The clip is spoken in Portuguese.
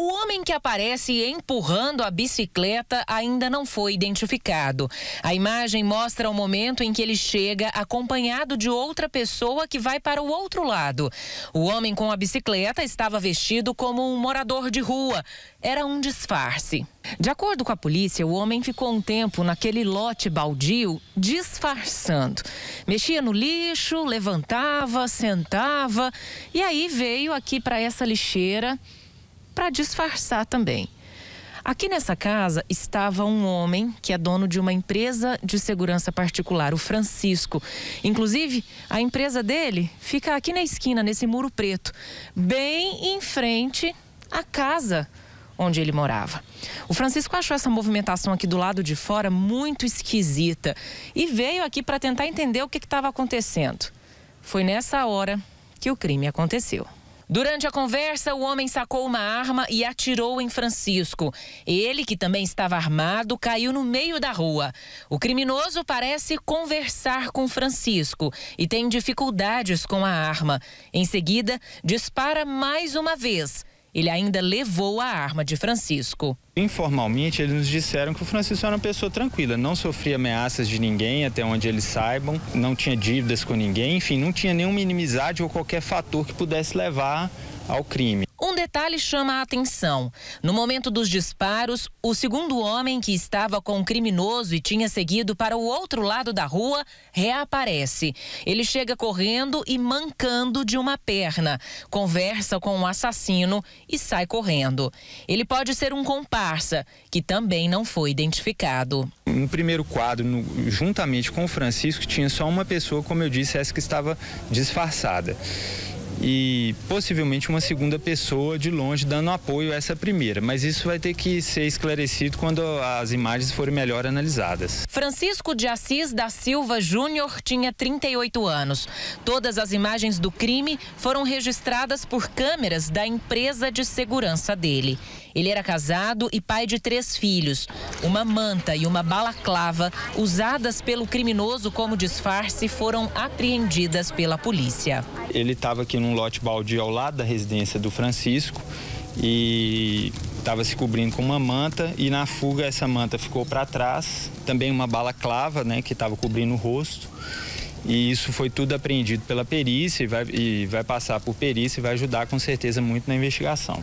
O homem que aparece empurrando a bicicleta ainda não foi identificado. A imagem mostra o momento em que ele chega acompanhado de outra pessoa que vai para o outro lado. O homem com a bicicleta estava vestido como um morador de rua. Era um disfarce. De acordo com a polícia, o homem ficou um tempo naquele lote baldio disfarçando. Mexia no lixo, levantava, sentava e aí veio aqui para essa lixeira para disfarçar também. Aqui nessa casa estava um homem que é dono de uma empresa de segurança particular, o Francisco. Inclusive, a empresa dele fica aqui na esquina, nesse muro preto, bem em frente à casa onde ele morava. O Francisco achou essa movimentação aqui do lado de fora muito esquisita e veio aqui para tentar entender o que estava acontecendo. Foi nessa hora que o crime aconteceu. Durante a conversa, o homem sacou uma arma e atirou em Francisco. Ele, que também estava armado, caiu no meio da rua. O criminoso parece conversar com Francisco e tem dificuldades com a arma. Em seguida, dispara mais uma vez. Ele ainda levou a arma de Francisco. Informalmente, eles nos disseram que o Francisco era uma pessoa tranquila, não sofria ameaças de ninguém, até onde eles saibam, não tinha dívidas com ninguém, enfim, não tinha nenhuma inimizade ou qualquer fator que pudesse levar ao crime. Um detalhe chama a atenção. No momento dos disparos, o segundo homem que estava com o um criminoso e tinha seguido para o outro lado da rua reaparece. Ele chega correndo e mancando de uma perna, conversa com o um assassino e sai correndo. Ele pode ser um comparsa, que também não foi identificado. No primeiro quadro, no, juntamente com o Francisco, tinha só uma pessoa, como eu disse, essa que estava disfarçada e possivelmente uma segunda pessoa de longe dando apoio a essa primeira. Mas isso vai ter que ser esclarecido quando as imagens forem melhor analisadas. Francisco de Assis da Silva Júnior tinha 38 anos. Todas as imagens do crime foram registradas por câmeras da empresa de segurança dele. Ele era casado e pai de três filhos. Uma manta e uma balaclava, usadas pelo criminoso como disfarce, foram apreendidas pela polícia. Ele estava aqui num num lote baldio ao lado da residência do Francisco e estava se cobrindo com uma manta e na fuga essa manta ficou para trás, também uma bala clava, né, que estava cobrindo o rosto. E isso foi tudo apreendido pela perícia e vai, e vai passar por perícia e vai ajudar com certeza muito na investigação.